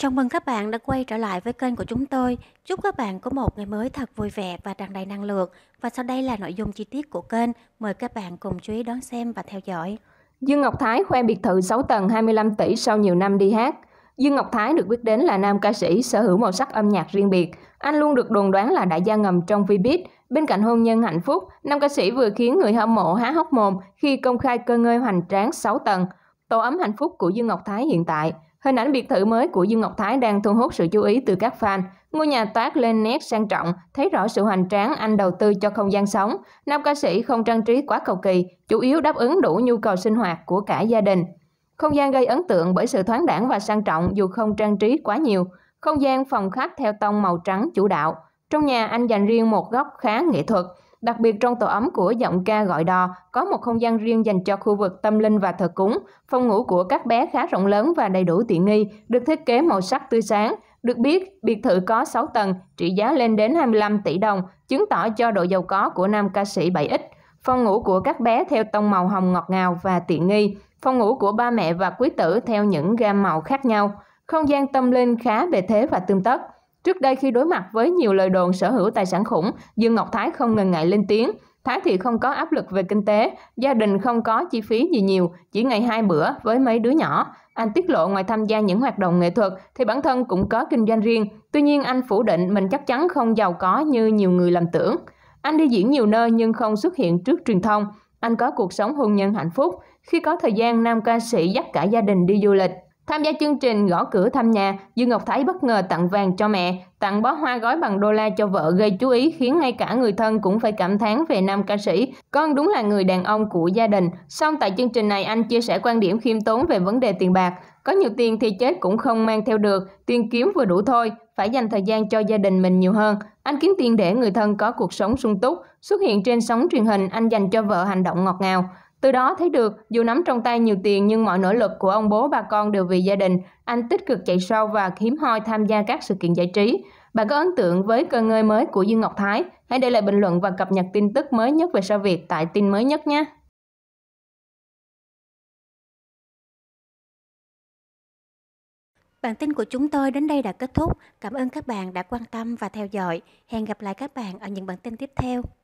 Chào mừng các bạn đã quay trở lại với kênh của chúng tôi. Chúc các bạn có một ngày mới thật vui vẻ và tràn đầy năng lượng. Và sau đây là nội dung chi tiết của kênh. Mời các bạn cùng chú ý đón xem và theo dõi. Dương Ngọc Thái khoe biệt thự 6 tầng 25 tỷ sau nhiều năm đi hát. Dương Ngọc Thái được biết đến là nam ca sĩ sở hữu màu sắc âm nhạc riêng biệt. Anh luôn được đồn đoán là đại gia ngầm trong Vbiz. Bên cạnh hôn nhân hạnh phúc, nam ca sĩ vừa khiến người hâm mộ há hốc mồm khi công khai cơ ngơi hoành tráng 6 tầng. Tổ ấm hạnh phúc của Dương Ngọc Thái hiện tại – Hình ảnh biệt thự mới của Dương Ngọc Thái đang thu hút sự chú ý từ các fan. Ngôi nhà toát lên nét sang trọng, thấy rõ sự hoành tráng anh đầu tư cho không gian sống. Nam ca sĩ không trang trí quá cầu kỳ, chủ yếu đáp ứng đủ nhu cầu sinh hoạt của cả gia đình. Không gian gây ấn tượng bởi sự thoáng đẳng và sang trọng dù không trang trí quá nhiều. Không gian phòng khách theo tông màu trắng chủ đạo. Trong nhà anh dành riêng một góc khá nghệ thuật, Đặc biệt trong tổ ấm của giọng ca gọi đò có một không gian riêng dành cho khu vực tâm linh và thờ cúng. Phòng ngủ của các bé khá rộng lớn và đầy đủ tiện nghi, được thiết kế màu sắc tươi sáng. Được biết, biệt thự có 6 tầng, trị giá lên đến 25 tỷ đồng, chứng tỏ cho độ giàu có của nam ca sĩ 7X. Phòng ngủ của các bé theo tông màu hồng ngọt ngào và tiện nghi. Phòng ngủ của ba mẹ và quý tử theo những gam màu khác nhau. Không gian tâm linh khá bề thế và tươm tất. Trước đây khi đối mặt với nhiều lời đồn sở hữu tài sản khủng, Dương Ngọc Thái không ngần ngại lên tiếng. Thái thì không có áp lực về kinh tế, gia đình không có chi phí gì nhiều, chỉ ngày hai bữa với mấy đứa nhỏ. Anh tiết lộ ngoài tham gia những hoạt động nghệ thuật thì bản thân cũng có kinh doanh riêng, tuy nhiên anh phủ định mình chắc chắn không giàu có như nhiều người làm tưởng. Anh đi diễn nhiều nơi nhưng không xuất hiện trước truyền thông. Anh có cuộc sống hôn nhân hạnh phúc, khi có thời gian nam ca sĩ dắt cả gia đình đi du lịch. Tham gia chương trình gõ cửa thăm nhà, Dương Ngọc Thái bất ngờ tặng vàng cho mẹ, tặng bó hoa gói bằng đô la cho vợ gây chú ý khiến ngay cả người thân cũng phải cảm thán về nam ca sĩ. Con đúng là người đàn ông của gia đình. Song tại chương trình này anh chia sẻ quan điểm khiêm tốn về vấn đề tiền bạc. Có nhiều tiền thì chết cũng không mang theo được, tiền kiếm vừa đủ thôi, phải dành thời gian cho gia đình mình nhiều hơn. Anh kiếm tiền để người thân có cuộc sống sung túc. Xuất hiện trên sóng truyền hình, anh dành cho vợ hành động ngọt ngào. Từ đó thấy được, dù nắm trong tay nhiều tiền nhưng mọi nỗ lực của ông bố bà con đều vì gia đình, anh tích cực chạy sâu và hiếm hoi tham gia các sự kiện giải trí. Bạn có ấn tượng với cơ ngơi mới của Dương Ngọc Thái? Hãy để lại bình luận và cập nhật tin tức mới nhất về sao Việt tại tin mới nhất nhé! Bản tin của chúng tôi đến đây đã kết thúc. Cảm ơn các bạn đã quan tâm và theo dõi. Hẹn gặp lại các bạn ở những bản tin tiếp theo.